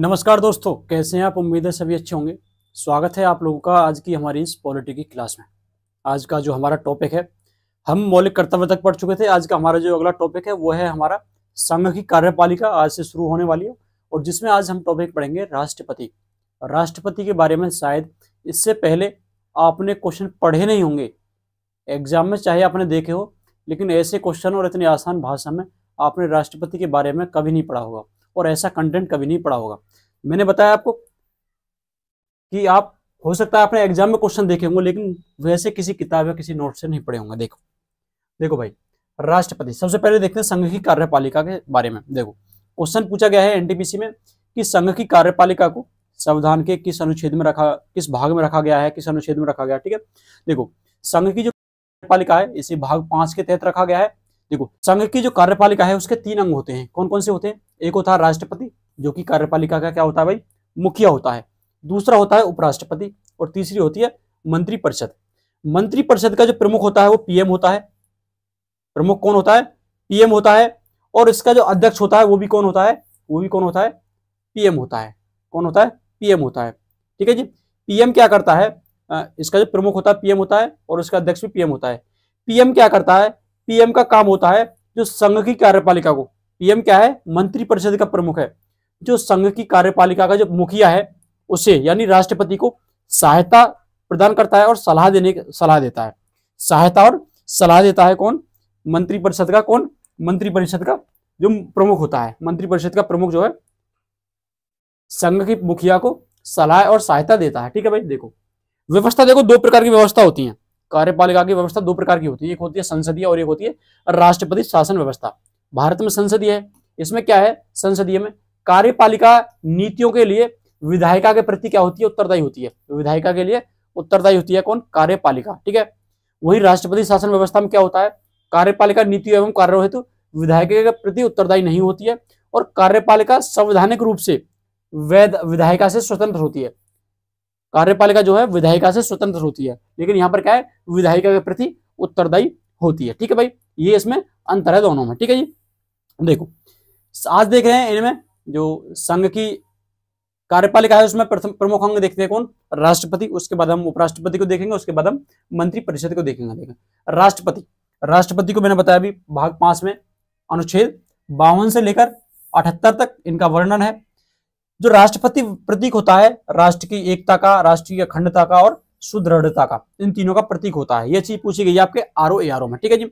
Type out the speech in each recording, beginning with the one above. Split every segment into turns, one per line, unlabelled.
नमस्कार दोस्तों कैसे हैं आप उम्मीद है सभी अच्छे होंगे स्वागत है आप लोगों का आज की हमारी इस पॉलिटी की क्लास में आज का जो हमारा टॉपिक है हम मौलिक कर्तव्य तक पढ़ चुके थे आज का हमारा जो अगला टॉपिक है वो है हमारा संघ की कार्यपालिका आज से शुरू होने वाली है और जिसमें आज हम टॉपिक पढ़ेंगे राष्ट्रपति राष्ट्रपति के बारे में शायद इससे पहले आपने क्वेश्चन पढ़े नहीं होंगे एग्जाम में चाहे आपने देखे हो लेकिन ऐसे क्वेश्चन और इतने आसान भाषा में आपने राष्ट्रपति के बारे में कभी नहीं पढ़ा होगा और ऐसा कंटेंट कभी नहीं पढ़ा होगा मैंने बताया आपको कि आप हो सकता है आपने एग्जाम में क्वेश्चन देखे होंगे लेकिन वैसे किसी किताब या किसी नोट से नहीं पढ़े होंगे देखो देखो भाई राष्ट्रपति सबसे पहले देखते हैं संघ की कार्यपालिका के बारे में देखो क्वेश्चन पूछा गया है एनटीपीसी में कि संघ की कार्यपालिका को संविधान के किस अनुच्छेद में रखा किस भाग में रखा गया है किस अनुच्छेद में रखा गया ठीक है देखो संघ की जो कार्यपालिका है इसे भाग पांच के तहत रखा गया है देखो संघ की जो कार्यपालिका है उसके तीन अंग होते हैं कौन कौन से होते हैं एक होता है राष्ट्रपति जो कि कार्यपालिका का क्या होता है भाई मुखिया होता है दूसरा होता है उपराष्ट्रपति और तीसरी होती है मंत्रिपरिषद मंत्रिपरिषद का जो प्रमुख होता है वो पीएम होता है प्रमुख कौन होता है पीएम होता है और इसका जो अध्यक्ष होता है वो भी कौन होता है वो भी कौन होता है पीएम होता है कौन होता है पीएम होता है ठीक है जी पीएम क्या करता है इसका जो प्रमुख होता है पीएम होता है और उसका अध्यक्ष भी पीएम होता है पीएम क्या करता है पीएम का काम होता है जो संघ की कार्यपालिका को पीएम क्या है मंत्रिपरिषद का प्रमुख है जो संघ की कार्यपालिका का जो मुखिया है उसे यानी राष्ट्रपति को सहायता प्रदान करता है और सलाह देने सलाह देता है सहायता और सलाह देता है कौन मंत्रिपरिषद का कौन मंत्रिपरिषद का जो प्रमुख होता है मंत्रिपरिषद का प्रमुख जो है संघ की मुखिया को सलाह और सहायता देता है ठीक है भाई देखो व्यवस्था देखो दो प्रकार की व्यवस्था होती है कार्यपालिका की व्यवस्था दो प्रकार की होती है एक होती है संसदीय और एक होती है राष्ट्रपति शासन व्यवस्था भारत में संसदीय है इसमें क्या है संसदीय में कार्यपालिका नीतियों के लिए विधायिका के प्रति क्या होती है उत्तरदायी होती है विधायिका के लिए उत्तरदायी होती है कौन कार्यपालिका ठीक है वही राष्ट्रपति शासन व्यवस्था में क्या होता है कार्यपालिका नीति एवं कार्यो हेतु विधायिका के प्रति उत्तरदायी नहीं होती है और कार्यपालिका संवैधानिक रूप से वैध विधायिका से स्वतंत्र होती है कार्यपालिका जो है विधायिका से स्वतंत्र होती है लेकिन यहाँ पर क्या है विधायिका के प्रति उत्तरदायी होती है ठीक है भाई ये इसमें अंतर है दोनों में ठीक है जी देखो आज देख रहे हैं इनमें जो संघ की कार्यपालिका है उसमें प्रमुख अंग देखते हैं कौन राष्ट्रपति उसके बाद हम उपराष्ट्रपति को देखेंगे उसके बाद हम मंत्री परिषद को देखेंगे देखेंगे राष्ट्रपति राष्ट्रपति को मैंने बताया अभी भाग पांच में अनुच्छेद बावन से लेकर अठहत्तर तक इनका वर्णन है जो राष्ट्रपति प्रतीक होता है राष्ट्र की एकता का राष्ट्रीय अखंडता का और सुदृढ़ता का इन तीनों का प्रतीक होता है यह चीज पूछी गई आपके R O A R O में ठीक है जी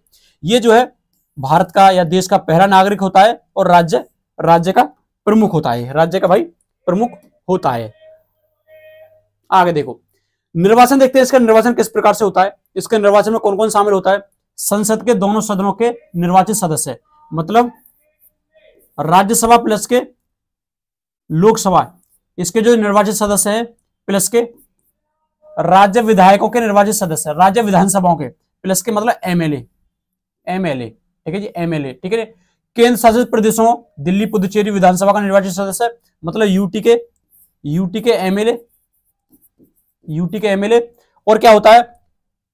ये जो है भारत का या देश का पहला नागरिक होता है और राज्य राज्य का प्रमुख होता है राज्य का भाई प्रमुख होता है आगे देखो निर्वाचन देखते हैं इसका निर्वाचन किस प्रकार से होता है इसके निर्वाचन में कौन कौन शामिल होता है संसद के दोनों सदनों के निर्वाचित सदस्य मतलब राज्यसभा प्लस के लोकसभा इसके जो निर्वाचित सदस्य है प्लस के राज्य विधायकों के निर्वाचित सदस्य राज्य विधानसभाओं के प्लस के मतलब एमएलए एमएलए ठीक है जी एमएलए ठीक है केंद्र शासित प्रदेशों दिल्ली पुदुचेरी विधानसभा का निर्वाचित सदस्य मतलब यूटी के यूटी के एमएलए यूटी के एमएलए और क्या होता है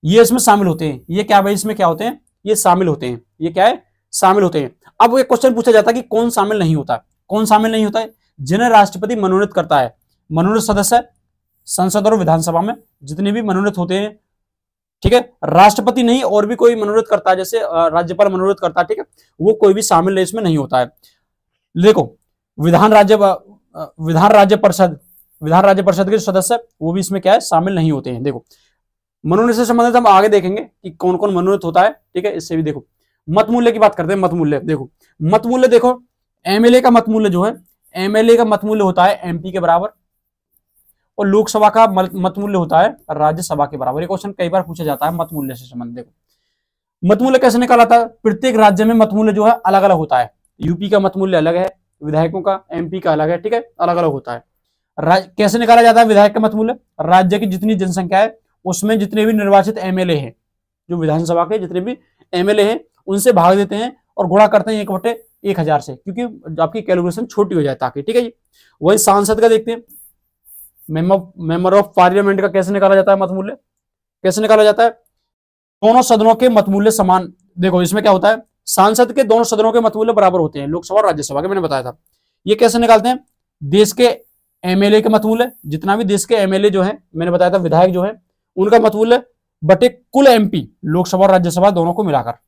ये इसमें शामिल होते हैं ये क्या भाई इसमें क्या होते हैं ये शामिल होते हैं ये क्या है शामिल होते हैं अब ये क्वेश्चन पूछा जाता है कि कौन शामिल नहीं होता कौन शामिल नहीं होता है जिन्हें राष्ट्रपति मनोनीत करता है मनोनीत सदस्य संसद और विधानसभा में जितने भी मनोनीत होते हैं ठीक है राष्ट्रपति नहीं और भी कोई मनोनीत करता है जैसे राज्यपाल मनोनीत करता है ठीक है वो कोई भी शामिल इसमें नहीं होता है देखो विधान राज्य विधान राज्य परिषद विधान राज्य परिषद के सदस्य वो भी इसमें क्या है शामिल नहीं होते हैं देखो मनोनीत से संबंधित हम आगे देखेंगे कि कौन कौन मनोनीत होता है ठीक है इससे भी देखो मत मूल्य की बात करते हैं मत मूल्य देखो मत मूल्य देखो एमएलए का मत मूल्य जो है एमएलए का मत मूल्य होता है एमपी के बराबर और लोकसभा का मतमूल्य होता है राज्यसभा के बराबर ये क्वेश्चन कई बार पूछा जाता है मतमूल्य से संबंधित मतमूल्य कैसे निकाला था प्रत्येक राज्य में मतमूल्य जो है अलग अलग होता है यूपी का मतमूल्य अलग है विधायकों का एमपी का अलग है ठीक है अलग अलग होता है कैसे निकाला जाता है विधायक का मत मूल्य राज्य की जितनी जनसंख्या है उसमें जितने भी निर्वाचित एमएलए हैं जो विधानसभा के जितने भी एमएलए हैं उनसे भाग देते हैं और घोड़ा करते हैं एक बटे एक हजार से क्योंकि आपकी कैलकुलेशन छोटी हो जाए ताकि ठीक है जी वही सांसद का देखते हैं मेंबर ऑफ पार्लियामेंट का कैसे निकाला जाता है मतमूल्य कैसे निकाला जाता है दोनों सदनों के मतमूल्य समान देखो इसमें क्या होता है सांसद के दोनों सदनों के मतमूल्य बराबर होते हैं लोकसभा और राज्यसभा के मैंने बताया था ये कैसे निकालते हैं देश के एमएलए के मतमूल्य जितना भी देश के एमएलए जो है मैंने बताया था विधायक जो है उनका मतमूल्य बटे कुल एमपी लोकसभा और राज्यसभा दोनों को मिलाकर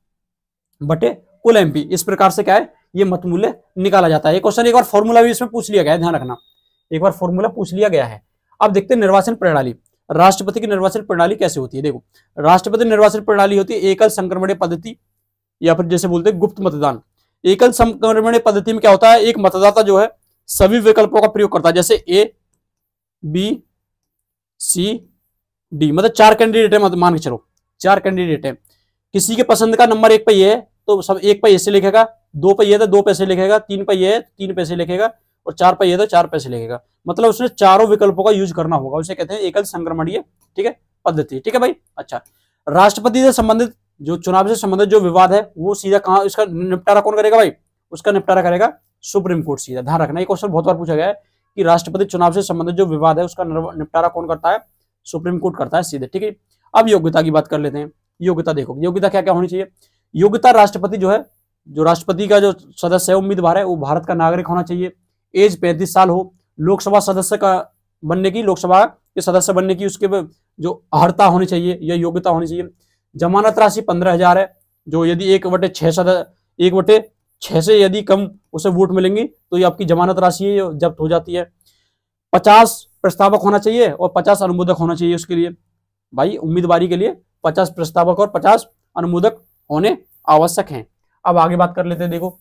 बटे कुल एमपी इस प्रकार से क्या है ये मतमूल्य निकाला जाता है क्वेश्चन एक बार फॉर्मूला भी इसमें पूछ लिया गया है ध्यान रखना एक बार फॉर्मूला पूछ लिया गया है अब देखते हैं निर्वाचन प्रणाली राष्ट्रपति की निर्वाचन प्रणाली कैसे होती है देखो राष्ट्रपति निर्वाचन प्रणाली होती है एकल संक्रमण पद्धति या फिर जैसे बोलते हैं गुप्त मतदान एकल संक्रमण पद्धति में क्या होता है एक मतदाता जो है सभी विकल्पों का प्रयोग करता है जैसे ए बी सी डी मतलब चार कैंडिडेट है मतलब मान के चलो चार कैंडिडेट है किसी के पसंद का नंबर एक पर यह है तो सब एक पर ऐसे लिखेगा दो पे है तो दो पैसे लिखेगा तीन पर यह है तो तीन पैसे लिखेगा और चार पहिए तो चार पैसे लगेगा मतलब उसने चारों विकल्पों का यूज करना होगा उसे कहते हैं एकल संक्रमणीय ठीक है पद्धति ठीक है भाई अच्छा राष्ट्रपति से संबंधित जो चुनाव से संबंधित जो विवाद है वो सीधा कहा इसका निपटारा कौन करेगा भाई उसका निपटारा करेगा सुप्रीम कोर्ट सीधा ध्यान रखना ये क्वेश्चन बहुत बार पूछा गया है कि राष्ट्रपति चुनाव से संबंधित जो विवाद है उसका निपटारा कौन करता है सुप्रीम कोर्ट करता है सीधे ठीक है अब योग्यता की बात कर लेते हैं योग्यता देखो योग्यता क्या क्या होनी चाहिए योग्यता राष्ट्रपति जो है जो राष्ट्रपति का जो सदस्य है उम्मीदवार है वो भारत का नागरिक होना चाहिए एज पैंतीस साल हो लोकसभा सदस्य का बनने की लोकसभा के सदस्य बनने की उसके जो अर्हता होनी चाहिए या योग्यता होनी चाहिए जमानत राशि पंद्रह हजार है जो यदि एक बटे छह सद एक बटे छह से यदि कम उसे वोट मिलेंगे तो ये आपकी जमानत राशि है जब्त हो जाती है पचास प्रस्तावक होना चाहिए और पचास अनुमोदक होना चाहिए उसके लिए भाई उम्मीदवारी के लिए पचास प्रस्तावक और पचास अनुमोदक होने आवश्यक हैं अब आगे बात कर लेते हैं देखो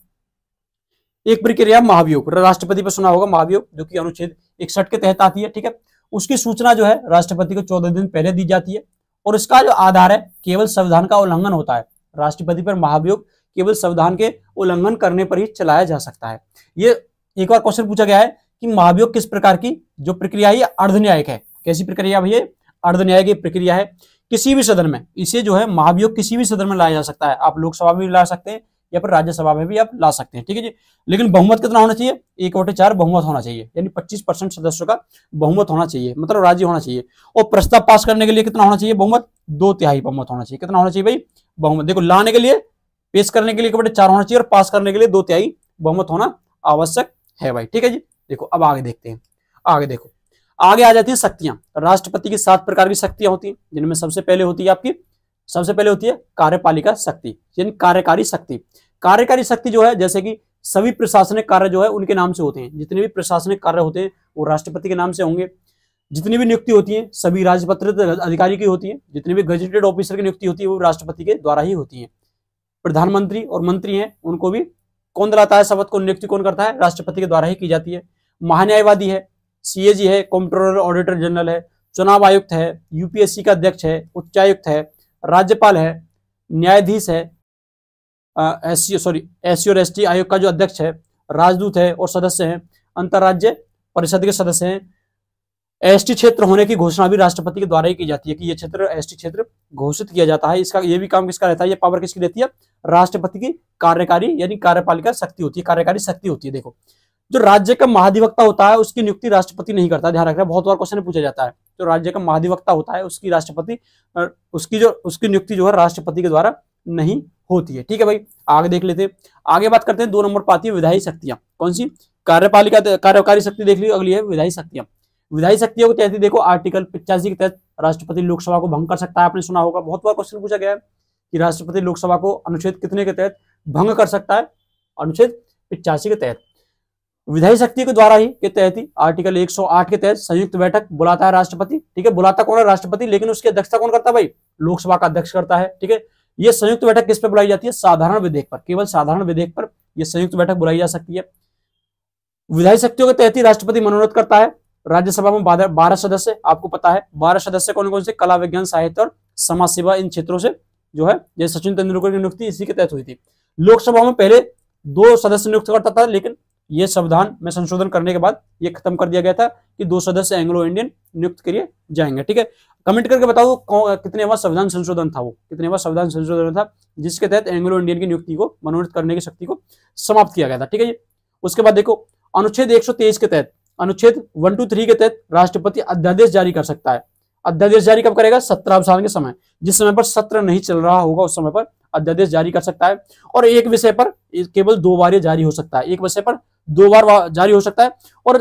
एक प्रक्रिया महाभियोग राष्ट्रपति पर सुना होगा महाभियोग जो कि अनुच्छेद इकसठ के तहत आती है ठीक है उसकी सूचना जो है राष्ट्रपति को चौदह दिन पहले दी जाती है और इसका जो आधार है केवल संविधान का उल्लंघन होता है राष्ट्रपति पर महाभियोग केवल संविधान के उल्लंघन करने पर ही चलाया जा सकता है ये एक बार क्वेश्चन पूछा गया है कि महाभियोग किस प्रकार की जो प्रक्रिया है अर्धन्यायिक है कैसी प्रक्रिया भैया अर्धन्यायिक प्रक्रिया है किसी भी सदन में इसे जो है महाभियोग किसी भी सदन में लाया जा सकता है आप लोकसभा में भी ला सकते हैं या फिर राज्यसभा में भी आप ला सकते हैं ठीक है जी लेकिन बहुमत कितना होना चाहिए एक वोटे चार बहुमत होना चाहिए यानी पच्चीस परसेंट सदस्यों का बहुमत होना चाहिए मतलब राज्य होना चाहिए और प्रस्ताव पास करने के लिए कितना होना चाहिए बहुमत दो तिहाई बहुमत होना चाहिए कितना होना चाहिए भाई बहुमत देखो लाने के लिए पेश करने के लिए एक वोटे चार होना चाहिए और पास करने के लिए दो तिहाई बहुमत होना आवश्यक है भाई ठीक है जी देखो अब आगे देखते हैं आगे देखो आगे आ जाती है शक्तियां राष्ट्रपति की सात प्रकार की शक्तियां होती हैं जिनमें सबसे पहले होती है आपकी सबसे पहले होती है कार्यपालिका शक्ति यानी कार्यकारी शक्ति कार्यकारी शक्ति जो है जैसे कि सभी प्रशासनिक कार्य जो है उनके नाम से होते हैं जितने भी प्रशासनिक कार्य होते हैं वो राष्ट्रपति के नाम से होंगे जितनी भी नियुक्ति होती है सभी राजपत्रित अधिकारी की होती है जितने भी गजेटेड ऑफिसर की नियुक्ति होती है वो राष्ट्रपति के द्वारा ही होती है प्रधानमंत्री और मंत्री हैं उनको भी कौन दिलाता है शपथ को नियुक्ति कौन करता है राष्ट्रपति के द्वारा ही की जाती है महान्यायवादी है सीएजी है कंप्ट्रोलर ऑडिटर जनरल है चुनाव आयुक्त है यूपीएससी का अध्यक्ष है उच्चायुक्त है राज्यपाल है न्यायाधीश है एस सॉरी एस और एस आयोग का जो अध्यक्ष है राजदूत है और सदस्य हैं अंतर्राज्य परिषद के सदस्य हैं एस क्षेत्र होने की घोषणा भी राष्ट्रपति के द्वारा ही की जाती है कि यह क्षेत्र एस क्षेत्र घोषित किया जाता है इसका यह भी काम किसका रहता है यह पावर किसकी रहती है राष्ट्रपति की कार्यकारी यानी कार्यपालिका शक्ति होती है कार्यकारी शक्ति होती है देखो जो राज्य का महाधिवक्ता होता है उसकी नियुक्ति राष्ट्रपति नहीं करता ध्यान रखना बहुत बार क्वेश्चन पूछा जाता है जो राज्य का महाधिवक्ता होता है उसकी राष्ट्रपति उसकी जो उसकी नियुक्ति जो है राष्ट्रपति के द्वारा नहीं होती है ठीक है भाई आगे देख लेते हैं आगे बात करते हैं दो नंबर पाती है विधायी शक्तियां कौन सी कार्यपालिका कार्यकारी शक्ति देख लीजिए अगली है विधायी शक्तियां विधायी शक्तियों को तहत देखो आर्टिकल पिचासी के तहत राष्ट्रपति लोकसभा को भंग कर सकता है आपने सुना होगा बहुत बार क्वेश्चन पूछा गया है कि राष्ट्रपति लोकसभा को अनुच्छेद कितने के तहत भंग कर सकता है अनुच्छेद पिचासी के तहत विधायी शक्ति के द्वारा ही के तहत ही आर्टिकल 108 के तहत संयुक्त बैठक बुलाता है राष्ट्रपति ठीक है बुलाता कौन है राष्ट्रपति लेकिन उसकी अध्यक्षता कौन करता है भाई लोकसभा का अध्यक्ष करता है ठीक है यह संयुक्त बैठक किस पर बुलाई जाती है साधारण विधेयक पर केवल साधारण विधेयक पर यह संयुक्त बैठक बुलाई जा सकती है विधायी शक्तियों के तहत ही राष्ट्रपति मनोनीत करता है राज्यसभा में बारह सदस्य आपको पता है बारह सदस्य कौन कौन से कला विज्ञान साहित्य और समाज सेवा इन क्षेत्रों से जो है जैसे सचिन तेंदुलकर की नियुक्ति इसी के तहत हुई थी लोकसभा में पहले दो सदस्य नियुक्त करता था लेकिन यह संविधान में संशोधन करने के बाद यह खत्म कर दिया गया था कि दो सदस्य एंग्लो इंडियन नियुक्त करिए जाएंगे ठीक है कमेंट करके बताओ कितने बार संविधान संशोधन था वो कितने बार संविधान संशोधन था जिसके तहत एंग्लो इंडियन की नियुक्ति को मनोनीत करने की शक्ति को समाप्त किया गया था ठीक है उसके बाद देखो अनुच्छेद एक के तहत अनुच्छेद थ्री के तहत राष्ट्रपति अध्यादेश जारी कर सकता है अध्यादेश जारी कब करेगा सत्रावसान के समय जिस समय पर सत्र नहीं चल रहा होगा उस समय पर अध्यादेश जारी कर सकता है और एक विषय पर केवल दो बार जारी हो सकता है एक विषय पर दो बार जारी हो सकता है और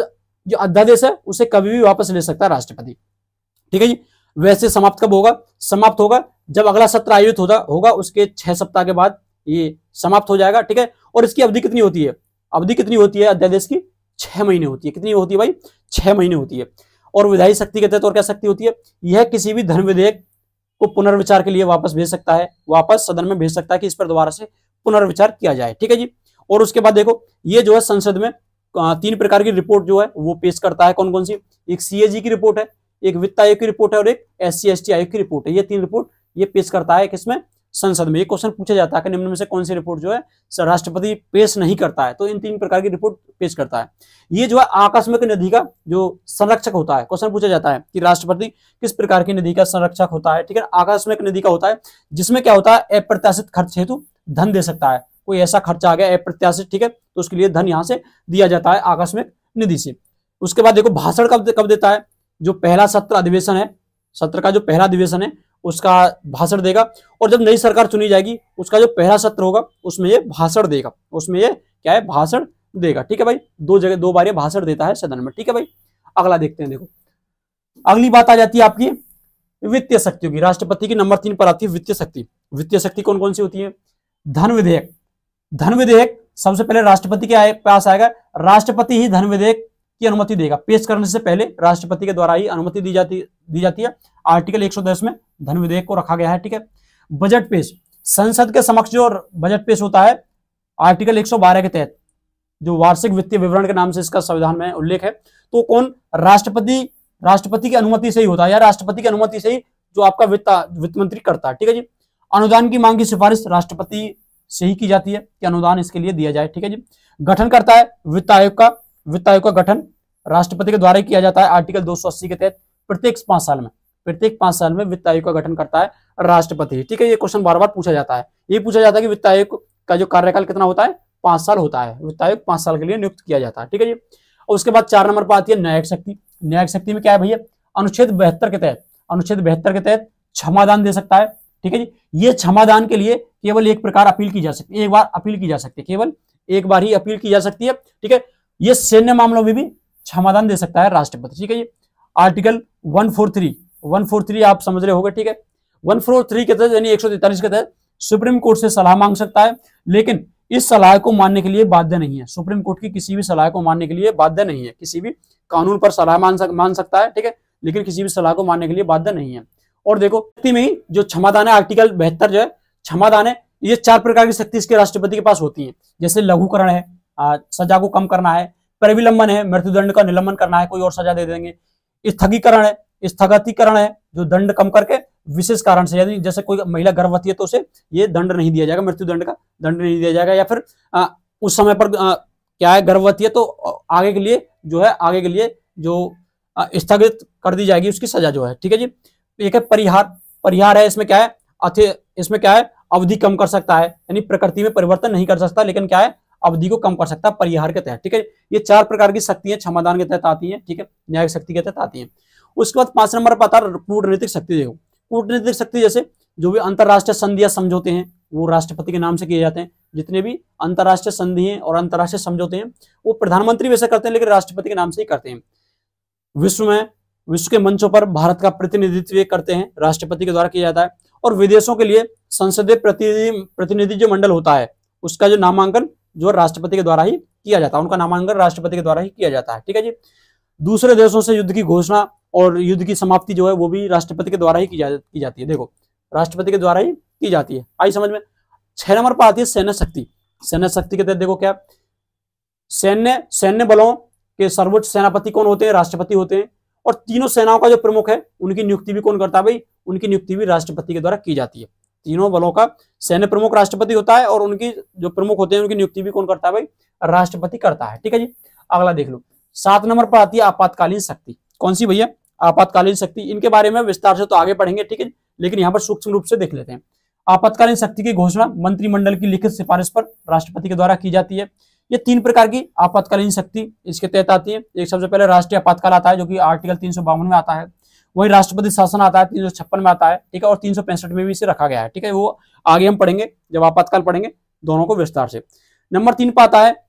जो अध्यादेश है उसे कभी भी वापस ले सकता है राष्ट्रपति ठीक है जी वैसे समाप्त कब होगा समाप्त होगा जब अगला सत्र आयोजित होगा उसके छह सप्ताह के बाद ये समाप्त हो जाएगा ठीक है और इसकी अवधि कितनी होती है अवधि कितनी होती है अध्यादेश की छह महीने होती है कितनी होती है भाई छह महीने होती है और विधायी शक्ति के तहत और क्या शक्ति होती है यह किसी भी धर्म विधेयक को पुनर्विचार के लिए वापस भेज सकता है वापस सदन में भेज सकता है कि इस पर दोबारा से पुनर्विचार किया जाए ठीक है जी और उसके बाद देखो ये जो है संसद में तीन प्रकार की रिपोर्ट जो है वो पेश करता है कौन कौन सी एक सीएजी की रिपोर्ट है एक वित्त आयोग की रिपोर्ट है और एक एस सी आयोग की रिपोर्ट है ये तीन रिपोर्ट ये पेश करता है किसमें संसद में ये क्वेश्चन पूछा जाता है कि निम्न में से कौन सी रिपोर्ट जो है राष्ट्रपति पेश नहीं करता है तो इन तीन प्रकार की रिपोर्ट पेश करता है ये जो है आकस्मिक निधि का जो संरक्षक होता है क्वेश्चन पूछा जाता है कि राष्ट्रपति किस प्रकार की निधि का संरक्षक होता है ठीक है आकस्मिक निधि का होता है जिसमें क्या होता है अप्रत्याशित खर्च हेतु धन दे सकता है कोई ऐसा खर्चा आ गया अप्रत्याशित ठीक है तो उसके लिए धन यहाँ से दिया जाता है आकस्मिक निधि से उसके बाद देखो भाषण कब कब देता है जो पहला सत्र अधिवेशन है सत्र का जो पहला अधिवेशन है उसका भाषण देगा और जब नई सरकार चुनी जाएगी उसका जो पहला सत्र होगा उसमें ये भाषण देगा उसमें ये क्या है भाषण देगा ठीक है भाई दो जगह दो बार ये भाषण देता है सदन में ठीक है भाई अगला देखते हैं देखो अगली बात आ जाती है आपकी वित्तीय शक्तियों की राष्ट्रपति की नंबर तीन पर आती है वित्तीय शक्ति वित्तीय शक्ति कौन कौन सी होती है धन विधेयक धन विधेयक सबसे पहले राष्ट्रपति के पास आएगा राष्ट्रपति ही धन विधेयक की अनुमति देगा पेश करने से पहले राष्ट्रपति के द्वारा ही अनुमति दी जाती दी जाती है आर्टिकल 110 में धन विधेयक को रखा गया है ठीक है बजट पेश संसद के समक्ष जो बजट पेश होता है आर्टिकल 112 के तहत जो वार्षिक वित्तीय विवरण के नाम से इसका संविधान में उल्लेख है तो कौन राष्ट्रपति राष्ट्रपति की अनुमति से ही होता है या राष्ट्रपति की अनुमति से ही जो आपका वित्त वित्त मंत्री करता है ठीक है जी अनुदान की मांग की सिफारिश राष्ट्रपति से ही की जाती है कि अनुदान इसके लिए दिया जाए ठीक है जी गठन करता है वित्त आयोग का वित्त आयोग का गठन राष्ट्रपति के द्वारा किया जाता है आर्टिकल दो के तहत प्रत्येक पांच साल में प्रत्येक पांच साल में वित्त आयोग का गठन करता है राष्ट्रपति ठीक है ये क्वेश्चन बार बार पूछा जाता है ये पूछा जाता है कि वित्त आयोग का जो कार्यकाल कितना होता है पांच साल होता है वित्त आयोग पांच साल के लिए नियुक्त किया जाता है ठीक है जी और उसके बाद चार नंबर पर आती है न्यायिक शक्ति न्यायिक शक्ति में क्या है भैया अनुच्छेद बहत्तर के तहत अनुच्छेद बहत्तर के तहत क्षमादान दे सकता है ठीक है जी ये क्षमादान के लिए केवल एक प्रकार अपील की जा सकती है एक बार अपील की जा सकती है केवल एक बार ही अपील की जा सकती है ठीक है ये सैन्य मामलों में भी क्षमादान दे सकता है राष्ट्रपति ठीक है ये आर्टिकल 143 143 आप समझ रहे गए ठीक है 143 के तहत यानी एक के तहत सुप्रीम कोर्ट से सलाह मांग सकता है लेकिन इस सलाह को मानने के लिए बाध्य नहीं है सुप्रीम कोर्ट की किसी भी सलाह को मानने के लिए बाध्य नहीं है किसी भी कानून पर सलाह मान सक, मान सकता है ठीक है लेकिन किसी भी सलाह को मानने के लिए बाध्य नहीं है और देखो में ही जो क्षमादान है आर्टिकल बेहतर जो है क्षमादान है ये चार प्रकार की शक्ति इसके राष्ट्रपति के पास होती है जैसे लघुकरण है आ, सजा को कम करना है परिविलंबन है मृत्युदंड का निलंबन करना है कोई और सजा दे देंगे स्थगीकरण है स्थगतिकरण है जो दंड कम करके विशेष कारण से यानी जैसे कोई महिला गर्भवती है तो उसे ये दंड नहीं दिया जाएगा मृत्यु दंड का दंड नहीं दिया जाएगा या फिर आ, उस समय पर आ, क्या है गर्भवती है तो आगे के लिए जो है आगे के लिए जो स्थगित कर दी जाएगी उसकी सजा जो है ठीक है जी एक है परिहार परिहार है इसमें क्या है अथे इसमें क्या है अवधि कम कर सकता है यानी प्रकृति में परिवर्तन नहीं कर सकता लेकिन क्या है अवधि को कम कर सकता है परिहार के तहत ठीक है ये चार प्रकार की शक्तियां क्षमादान के तहत आती है ठीक है न्यायिक शक्ति के तहत आती है उसके बाद पांच नंबर पता कूटनीतिक शक्ति देखो कूटनीतिक शक्ति जैसे जो भी अंतर्राष्ट्रीय संधिया समझौते हैं वो राष्ट्रपति के नाम से किए जाते हैं जितने भी अंतर्राष्ट्रीय संधि हैं और अंतर्राष्ट्रीय समझौते हैं वो प्रधानमंत्री वैसे करते हैं लेकिन राष्ट्रपति के नाम से ही करते हैं विश्व में विश्व के मंचों पर भारत का प्रतिनिधित्व करते हैं राष्ट्रपति के द्वारा किया जाता है और विदेशों के लिए संसदीय प्रतिनिधि प्रतिनिधि जो मंडल होता है उसका जो नामांकन जो राष्ट्रपति के द्वारा ही किया जाता है उनका नामांकन राष्ट्रपति के द्वारा ही किया जाता है ठीक है जी दूसरे देशों से युद्ध की घोषणा और युद्ध की समाप्ति जो है वो भी राष्ट्रपति के द्वारा ही की, जा, की जाती है देखो राष्ट्रपति के द्वारा ही की जाती है आई समझ में छह नंबर पर आती है सैन्य शक्ति सैन्य शक्ति के तहत देखो क्या सैन्य सैन्य बलों के सर्वोच्च सेनापति कौन होते हैं राष्ट्रपति होते हैं और तीनों सेनाओं का जो प्रमुख है उनकी नियुक्ति भी कौन करता है भाई उनकी नियुक्ति भी राष्ट्रपति के द्वारा की जाती है तीनों बलों का सैन्य प्रमुख राष्ट्रपति होता है और उनकी जो प्रमुख होते हैं उनकी नियुक्ति भी कौन करता है भाई राष्ट्रपति करता है ठीक है जी अगला देख लो सात नंबर पर आती है आपातकालीन शक्ति कौन सी भैया आपातकालीन शक्ति इनके बारे में विस्तार से तो आगे पढ़ेंगे ठीक है लेकिन यहाँ पर सूक्ष्म रूप से देख लेते हैं आपातकालीन शक्ति की घोषणा मंत्रिमंडल की लिखित सिफारिश पर राष्ट्रपति के द्वारा की जाती है ये तीन प्रकार की आपातकालीन शक्ति इसके तहत आती है एक सबसे पहले राष्ट्रीय आपातकाल आता है जो कि आर्टिकल तीन में आता है वही राष्ट्रपति शासन आता है तीन में आता है ठीक है और तीन में भी इसे रखा गया है ठीक है वो आगे हम पढ़ेंगे जब आपातकाल पढ़ेंगे दोनों को विस्तार से नंबर तीन पर आता है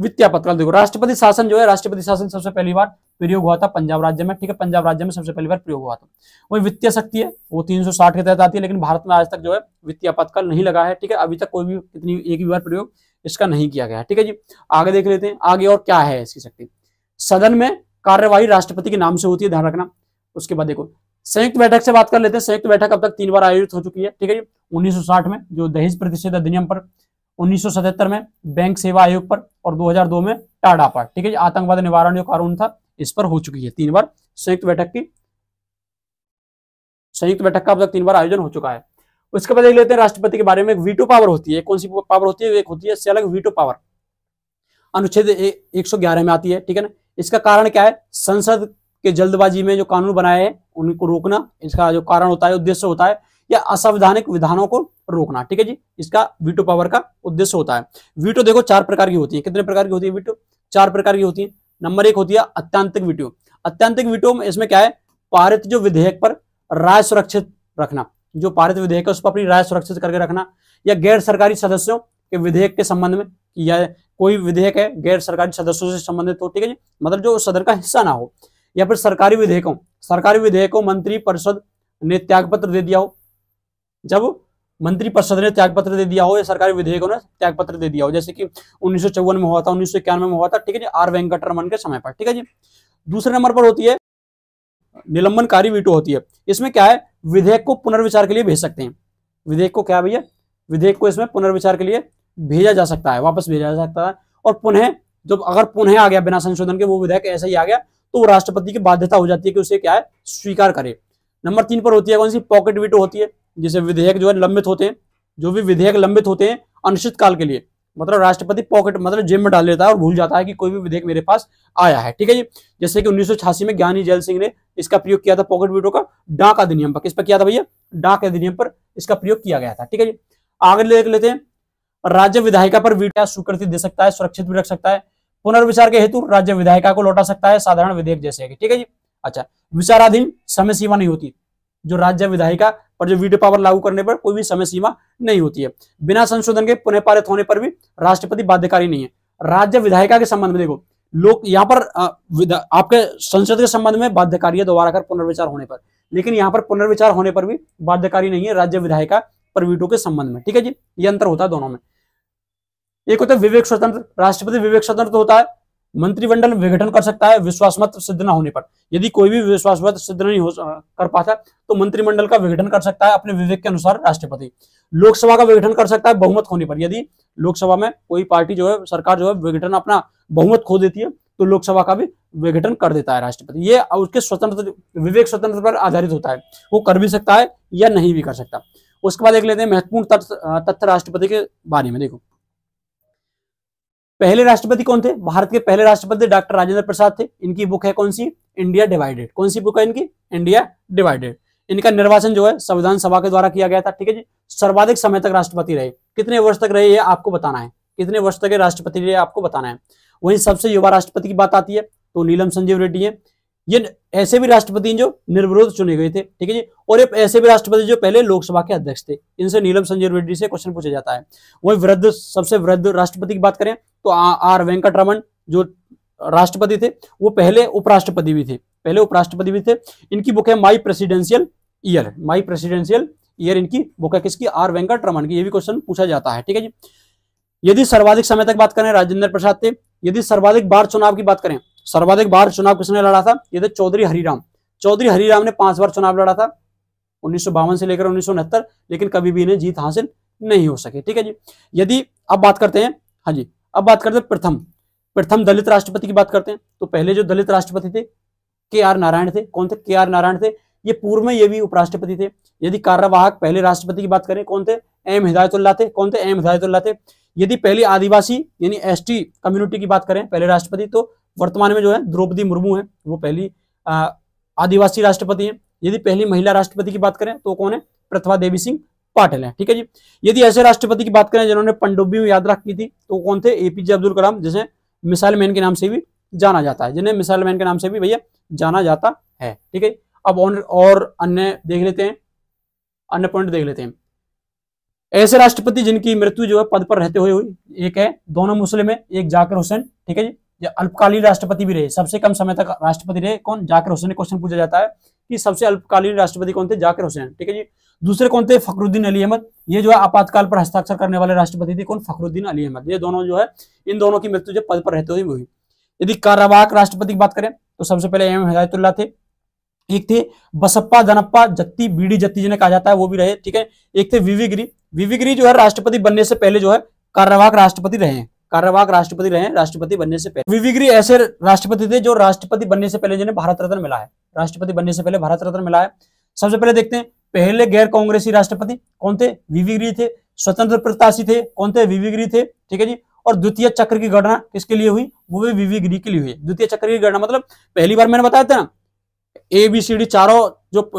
वित्तीय आपातकाल देखो राष्ट्रपति शासन जो है राष्ट्रपति शासन सबसे पहली बार प्रयोग हुआ था पंजाब राज्य में ठीक है पंजाब राज्य में सबसे पहली बार प्रयोग हुआ था वही वित्तीय शक्ति है वो 360 के तहत आती है लेकिन भारत में आज तक जो है वित्तीय आपातकाल नहीं लगा है ठीक है अभी तक कोई भी इतनी एक भी बार प्रयोग इसका नहीं किया गया है ठीक है जी आगे देख लेते हैं आगे और क्या है इसकी शक्ति सदन में कार्यवाही राष्ट्रपति के नाम से होती है ध्यान रखना उसके बाद देखो संयुक्त बैठक से बात कर लेते हैं संयुक्त बैठक अब तक तीन बार आयोजित हो चुकी है ठीक है उन्नीस में जो दहेज प्रतिषेध अधिनियम पर 1977 में बैंक सेवा आयोग पर और 2002 में टाडा पर ठीक है आतंकवाद निवारण जो कानून था इस पर हो चुकी है तीन बार संयुक्त बैठक की संयुक्त बैठक का अब तक तीन बार आयोजन हो चुका है उसके बाद देख लेते हैं राष्ट्रपति के बारे में एक वीटो पावर होती है कौन सी पावर होती है एक होती है अलग वीटो पावर अनुच्छेद एक में आती है ठीक है ना इसका कारण क्या है संसद कि जल्दबाजी में जो कानून बनाए हैं उनको रोकना इसका जो कारण होता है उद्देश्य होता है या असंवैधानिक विधानों को रोकना ठीक है जी इसका वीटो पावर का उद्देश्य होता है वीटो देखो चार प्रकार की होती है कितने प्रकार की होती है वीटो चार प्रकार की होती है नंबर एक होती है अत्यांतिक वीटो अत्यांतिक वीटो में इसमें क्या है पारित जो विधेयक पर राय सुरक्षित रखना जो पारित विधेयक है उस पर अपनी राय सुरक्षित करके रखना या गैर सरकारी सदस्यों के विधेयक के संबंध में या कोई विधेयक है गैर सरकारी सदस्यों से संबंधित हो ठीक है जी मतलब जो सदन का हिस्सा ना हो या फिर सरकारी विधेयकों सरकारी विधेयकों मंत्री परिषद ने त्यागपत्र दे दिया हो जब मंत्री परिषद ने त्यागपत्र दे दिया हो या सरकारी विधेयकों ने त्यागपत्र दे दिया हो जैसे कि उन्नीस में हुआ था उन्नीस में हुआ था ठीक है जी आर वेंकटरमन के समय पर ठीक है जी दूसरे नंबर पर होती है निलंबनकारी वीटो होती है इसमें क्या है विधेयक को पुनर्विचार के लिए भेज सकते हैं विधेयक को क्या भैया विधेयक को इसमें पुनर्विचार के लिए भेजा जा सकता है वापस भेजा जा सकता है और पुनः जब अगर पुनः आ गया बिना संशोधन के वो विधेयक ऐसे ही आ गया तो वो राष्ट्रपति की बाध्यता हो जाती है कि उसे क्या है स्वीकार करे नंबर तीन पर होती है कौन सी पॉकेट वीटो होती है जिसे विधेयक जो है लंबित होते हैं जो भी विधेयक लंबित होते हैं अनिश्चित काल के लिए मतलब राष्ट्रपति पॉकेट मतलब जेब में डाल लेता है और भूल जाता है कि कोई भी विधेयक मेरे पास आया है ठीक है जी जैसे कि उन्नीस में ज्ञानी जैल सिंह ने इसका प्रयोग किया था पॉकेट वीटो का डाक अधिनियम पर किस पर किया था भैया डाक अधिनियम पर इसका प्रयोग किया गया था ठीक है जी आगे देख लेते हैं राज्य विधायिका पर वीटो स्वीकृति दे सकता है सुरक्षित भी रख सकता है पुनर्विचार के हेतु राज्य विधायिका को लौटा सकता है साधारण विधेयक जैसे है ठीक है जी अच्छा विचाराधीन समय सीमा नहीं होती जो राज्य विधायिका पर जो वीडियो पावर लागू करने पर कोई भी समय सीमा नहीं होती है बिना संशोधन के पुनः पारित होने पर भी राष्ट्रपति बाध्यकारी नहीं है राज्य विधायिका के संबंध में देखो लोग यहाँ पर आपके संसद के संबंध में बाध्यकारी है दोबारा कर पुनर्विचार होने पर लेकिन यहाँ पर पुनर्विचार होने पर भी बाध्यकारी नहीं है राज्य विधायिका पर वीटो के संबंध में ठीक है जी ये अंतर होता है दोनों में एक होता है विवेक स्वतंत्र राष्ट्रपति विवेक स्वतंत्र तो होता है मंत्रिमंडल विघटन कर सकता है विश्वास मत सिद्ध न होने पर यदि कोई भी विश्वास मत सिद्ध नहीं हो कर पाता तो मंत्रिमंडल का विघटन कर सकता है अपने विवेक के अनुसार राष्ट्रपति लोकसभा का विघटन कर सकता है बहुमत होने पर यदि लोकसभा में कोई पार्टी जो है सरकार जो है विघटन अपना बहुमत खो देती है तो लोकसभा का भी विघटन कर देता है राष्ट्रपति ये उसके स्वतंत्र विवेक स्वतंत्र पर आधारित होता है वो कर भी सकता है या नहीं भी कर सकता उसके बाद देख लेते हैं महत्वपूर्ण तथ्य राष्ट्रपति के बारे में देखो पहले राष्ट्रपति कौन थे भारत के पहले राष्ट्रपति डॉक्टर राजेंद्र प्रसाद थे इनकी बुक है कौन सी इंडिया डिवाइडेड कौन सी बुक है इनकी इंडिया डिवाइडेड इनका निर्वाचन जो है संविधान सभा के द्वारा किया गया था ठीक है जी सर्वाधिक समय तक राष्ट्रपति रहे कितने वर्ष तक रहे ये आपको बताना है कितने वर्ष तक राष्ट्रपति रहे आपको बताना है वही सबसे युवा राष्ट्रपति की बात आती है तो नीलम संजीव रेड्डी है ये ऐसे भी राष्ट्रपति जो निर्विरोध चुने गए थे ठीक है जी और ये ऐसे भी राष्ट्रपति जो पहले लोकसभा के अध्यक्ष थे इनसे नीलम संजय रेड्डी से क्वेश्चन पूछा जाता है वही वृद्ध सबसे वृद्ध राष्ट्रपति की बात करें तो आ, आर वेंकट रमन जो राष्ट्रपति थे वो पहले उपराष्ट्रपति भी थे पहले उपराष्ट्रपति भी थे इनकी बुक है my presidential year my presidential year इनकी बुक है किसकी आर वेंकट रमन की ये भी क्वेश्चन पूछा जाता है ठीक है जी यदि सर्वाधिक समय तक बात करें राजेंद्र प्रसाद थे यदि सर्वाधिक बार चुनाव की बात करें सर्वाधिक बार चुनाव किसने लड़ा था ये थे चौधरी हरिराम चौधरी हरिराम ने पांच बार चुनाव लड़ा था उन्नीस से लेकर उन्नीस लेकिन कभी भी इन्हें जीत हासिल नहीं हो सके ठीक है जी यदि अब बात करते हैं हाँ जी अब बात करते हैं प्रथम प्रथम दलित राष्ट्रपति की बात करते हैं तो पहले जो दलित राष्ट्रपति थे के आर नारायण थे कौन थे के आर नारायण थे ये पूर्व में ये भी उपराष्ट्रपति थे यदि कार्यवाहक पहले राष्ट्रपति की बात करें कौन थे एम हिदायतुल्ला थे कौन थे एम हिदायतुल्ला थे यदि पहले आदिवासी यानी एसटी कम्युनिटी की बात करें पहले राष्ट्रपति तो वर्तमान में जो है द्रौपदी मुर्मू है वो पहली आदिवासी राष्ट्रपति है यदि पहली महिला राष्ट्रपति की बात करें तो कौन है प्रथवा देवी सिंह पाटिल है ठीक है जी यदि ऐसे राष्ट्रपति की बात करें जिन्होंने पंडुब्बी में याद रखी थी तो कौन थे एपीजे अब्दुल कलाम जिसे मिसाइल मैन के नाम से भी जाना जाता है जिन्हें मिसाइल मैन के नाम से भी भैया जाना जाता है ठीक है अब और, और अन्य देख लेते हैं अन्य पॉइंट देख लेते हैं ऐसे राष्ट्रपति जिनकी मृत्यु जो है पद पर रहते हुए हुई एक है दोनों मुस्लिम है एक जाकिर हुसैन ठीक है जी या अल्पकालीन राष्ट्रपति भी रहे सबसे कम समय तक राष्ट्रपति रहे कौन जाकर हुसैन क्वेश्चन पूछा जाता है कि सबसे अल्पकालीन राष्ट्रपति कौन थे जाकर हुसैन ठीक है जी दूसरे कौन थे फखरुद्दीन अली अहमद ये जो है आपातकाल पर हस्ताक्षर करने वाले राष्ट्रपति थे कौन फखरुद्दीन अली अहमद ये दोनों जो है इन दोनों की मृत्यु जो पद पर रहते हुए हुई यदि कारावाक राष्ट्रपति की बात करें तो सबसे पहले एम हिदायतुल्ला थे एक थे बसप्पा दनप्पा जत्ती बीडी जत्ती जिन्हें कहा जाता है वो भी रहे ठीक है एक थे विविगिरी विविगिरी जो है राष्ट्रपति बनने से पहले जो है कार्यवाहक राष्ट्रपति रहे हैं कार्यवाहक राष्ट्रपति रहे राष्ट्रपति बनने से पहले विविग्री ऐसे राष्ट्रपति थे जो राष्ट्रपति बनने से पहले जिन्हें भारत रत्न मिला है राष्ट्रपति बनने से पहले भारत रत्न मिला है सबसे पहले देखते हैं पहले गैर कांग्रेसी राष्ट्रपति कौन थे विविग्री थे स्वतंत्र प्रत्याशी थे कौन थे विविग्री थे ठीक है जी और द्वितीय चक्र की गणना किसके लिए हुई वो भी विविग्री के लिए हुई द्वितीय चक्र की गणना मतलब पहली बार मैंने बताया था ना एबीसीडी चारों जो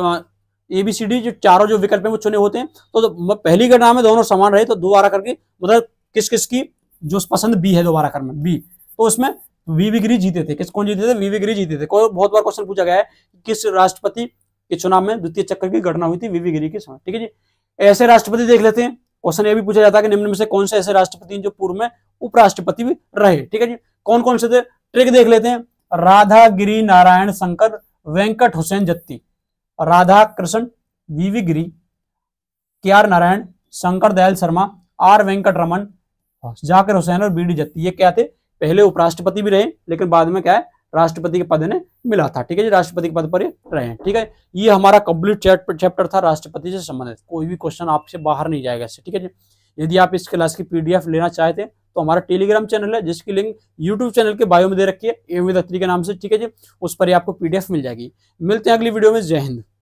एबीसीडी जो चारों जो विकल्प है वो चुने होते हैं तो, तो पहली गणना में दोनों समान रहे तो दोबारा करके मतलब किस किस की जो पसंद बी है दोबारा करना बी तो वीवी गिरी जीते थे किस कौन जीते थे गिरी जीते थे बहुत बार क्वेश्चन पूछा गया है किस राष्ट्रपति के चुनाव में द्वितीय चक्कर की गणना हुई थी गिरी के समय ठीक है जी ऐसे राष्ट्रपति देख लेते हैं क्वेश्चन ये भी पूछा जाता है कि निम्न में से कौन से ऐसे राष्ट्रपति जो पूर्व में उपराष्ट्रपति भी रहे ठीक है जी कौन कौन से थे ट्रिक देख लेते हैं राधा गिरी नारायण शंकर वेंकट हुसैन जत्ती राधा कृष्ण वीवी गिरी के आर नारायण शंकर दयाल शर्मा आर वेंकट रमन हाँ, जाकर हुसैन और बीडी जत्ती ये क्या थे पहले उपराष्ट्रपति भी रहे लेकिन बाद में क्या है राष्ट्रपति के पद ने मिला था ठीक है जी राष्ट्रपति के पद पर रहे ठीक है ये हमारा कंप्लीट चैप्टर था राष्ट्रपति से संबंधित कोई भी क्वेश्चन आपसे बाहर नहीं जाएगा इससे ठीक है जी यदि आप इस क्लास की पीडीएफ लेना चाहते हैं तो हमारा टेलीग्राम चैनल है जिसकी लिंक यूट्यूब चैनल के बायो में दे रखी है एम अत्री के नाम से ठीक है जी उस पर ही आपको पीडीएफ मिल जाएगी मिलते हैं अगली वीडियो में जय हिंद